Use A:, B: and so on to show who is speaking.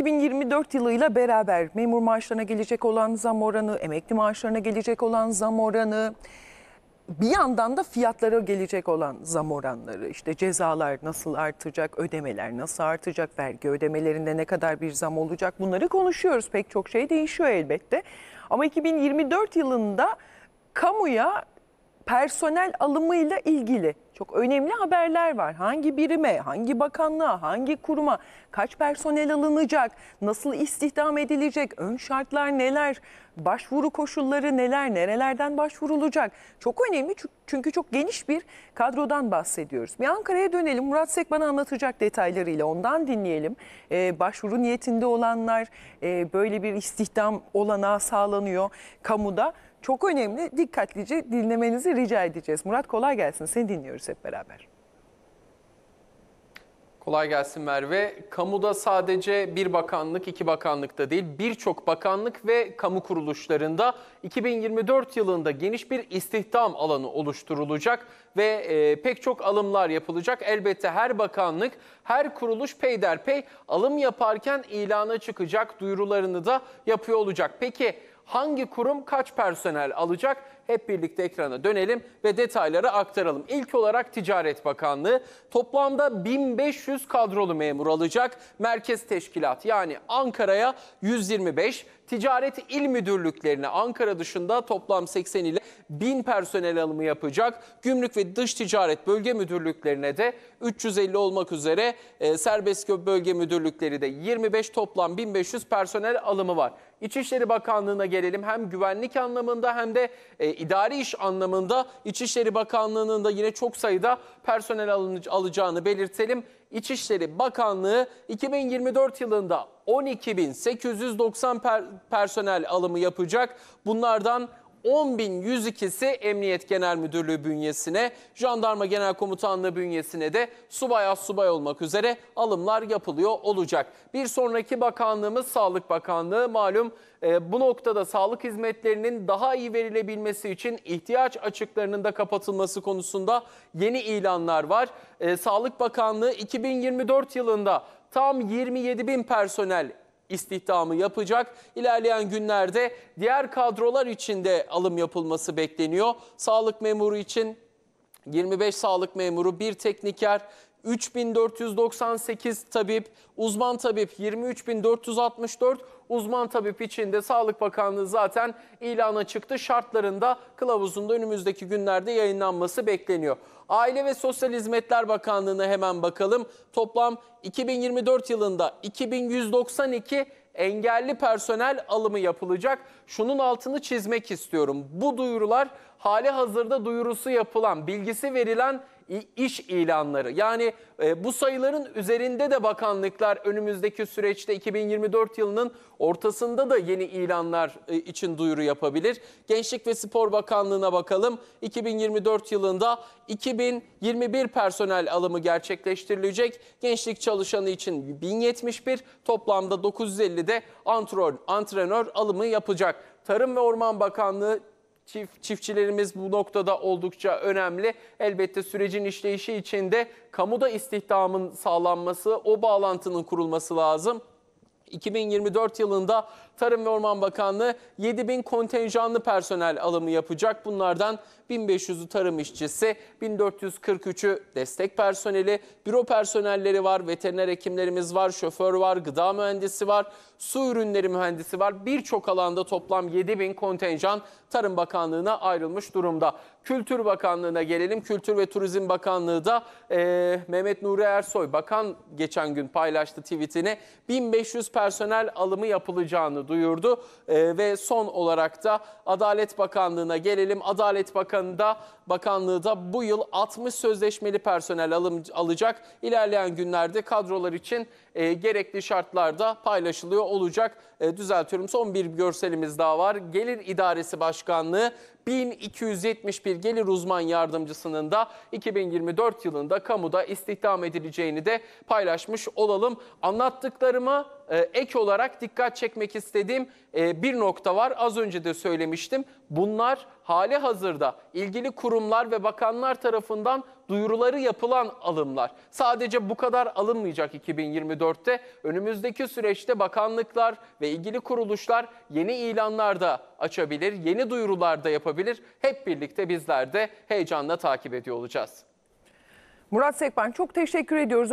A: 2024 yılıyla beraber memur maaşlarına gelecek olan zam oranı, emekli maaşlarına gelecek olan zam oranı, bir yandan da fiyatlara gelecek olan zam oranları, işte cezalar nasıl artacak, ödemeler nasıl artacak, vergi ödemelerinde ne kadar bir zam olacak bunları konuşuyoruz. Pek çok şey değişiyor elbette. Ama 2024 yılında kamuya personel alımıyla ilgili çok önemli haberler var. Hangi birime, hangi bakanlığa, hangi kuruma, kaç personel alınacak, nasıl istihdam edilecek, ön şartlar neler, başvuru koşulları neler, nerelerden başvurulacak. Çok önemli çünkü çok geniş bir kadrodan bahsediyoruz. Bir Ankara'ya dönelim. Murat Sek bana anlatacak detaylarıyla ondan dinleyelim. Ee, başvuru niyetinde olanlar e, böyle bir istihdam olanağı sağlanıyor kamuda. Çok önemli. Dikkatlice dinlemenizi rica edeceğiz. Murat kolay gelsin. Seni dinliyoruz hep beraber.
B: Kolay gelsin Merve. Kamuda sadece bir bakanlık, iki bakanlıkta değil birçok bakanlık ve kamu kuruluşlarında 2024 yılında geniş bir istihdam alanı oluşturulacak ve e, pek çok alımlar yapılacak. Elbette her bakanlık, her kuruluş peyderpey alım yaparken ilana çıkacak, duyurularını da yapıyor olacak. Peki hangi kurum kaç personel alacak? Hep birlikte ekrana dönelim ve detayları aktaralım. İlk olarak Ticaret Bakanlığı toplamda 1500 kadrolu memur alacak. Merkez Teşkilat yani Ankara'ya 125, Ticaret İl Müdürlüklerine Ankara dışında toplam 80 ile 1000 personel alımı yapacak. Gümrük ve Dış Ticaret Bölge Müdürlüklerine de 350 olmak üzere e, Serbest Bölge Müdürlükleri de 25 toplam 1500 personel alımı var. İçişleri Bakanlığı'na gelelim. Hem güvenlik anlamında hem de e, idari iş anlamında İçişleri Bakanlığı'nın da yine çok sayıda personel alacağını belirtelim. İçişleri Bakanlığı 2024 yılında 12.890 per personel alımı yapacak. Bunlardan 10.102'si Emniyet Genel Müdürlüğü bünyesine, Jandarma Genel Komutanlığı bünyesine de subay as subay olmak üzere alımlar yapılıyor olacak. Bir sonraki bakanlığımız Sağlık Bakanlığı malum e, bu noktada sağlık hizmetlerinin daha iyi verilebilmesi için ihtiyaç açıklarının da kapatılması konusunda yeni ilanlar var. E, Sağlık Bakanlığı 2024 yılında tam 27 bin personel istihdamı yapacak. İlerleyen günlerde diğer kadrolar için de alım yapılması bekleniyor. Sağlık memuru için 25 sağlık memuru, bir tekniker, 3498 tabip, uzman tabip 23464, uzman tabip için de Sağlık Bakanlığı zaten ilana çıktı. Şartlarında kılavuzunda önümüzdeki günlerde yayınlanması bekleniyor. Aile ve Sosyal Hizmetler Bakanlığı'na hemen bakalım. Toplam 2024 yılında 2192 engelli personel alımı yapılacak. Şunun altını çizmek istiyorum. Bu duyurular hali hazırda duyurusu yapılan, bilgisi verilen iş ilanları. Yani e, bu sayıların üzerinde de bakanlıklar önümüzdeki süreçte 2024 yılının ortasında da yeni ilanlar e, için duyuru yapabilir. Gençlik ve Spor Bakanlığı'na bakalım. 2024 yılında 2021 personel alımı gerçekleştirilecek. Gençlik çalışanı için 1071, toplamda 950 de antrenör, antrenör alımı yapacak. Tarım ve Orman Bakanlığı Çift, çiftçilerimiz bu noktada oldukça önemli. Elbette sürecin işleyişi içinde kamuda istihdamın sağlanması, o bağlantının kurulması lazım. 2024 yılında Tarım ve Orman Bakanlığı 7 bin kontenjanlı personel alımı yapacak. Bunlardan 1500'ü tarım işçisi, 1443'ü destek personeli, büro personelleri var, veteriner hekimlerimiz var, şoför var, gıda mühendisi var, su ürünleri mühendisi var. Birçok alanda toplam 7 bin kontenjan Tarım Bakanlığı'na ayrılmış durumda. Kültür Bakanlığı'na gelelim. Kültür ve Turizm Bakanlığı da e, Mehmet Nuri Ersoy, bakan geçen gün paylaştı tweetini. 1500 personel alımı yapılacağını duyurdu. E, ve son olarak da Adalet Bakanlığı'na gelelim. Adalet Bakanı da, Bakanlığı da bu yıl 60 sözleşmeli personel alım, alacak. İlerleyen günlerde kadrolar için e, gerekli da paylaşılıyor olacak. E, düzeltiyorum son bir görselimiz daha var. Gelir İdaresi Başkanlığı 1271 gelir uzman yardımcısının da 2024 yılında kamuda istihdam edileceğini de paylaşmış olalım. Anlattıklarımı e, ek olarak dikkat çekmek istediğim e, bir nokta var. Az önce de söylemiştim. Bunlar hali hazırda ilgili kurumlar ve bakanlar tarafından duyuruları yapılan alımlar. Sadece bu kadar alınmayacak 2024'te. Önümüzdeki süreçte bakanlıklar ve ilgili kuruluşlar yeni ilanlar da açabilir, yeni duyurular da yapabilir. Hep birlikte bizler de heyecanla takip ediyor olacağız.
A: Murat Sekban çok teşekkür ediyoruz.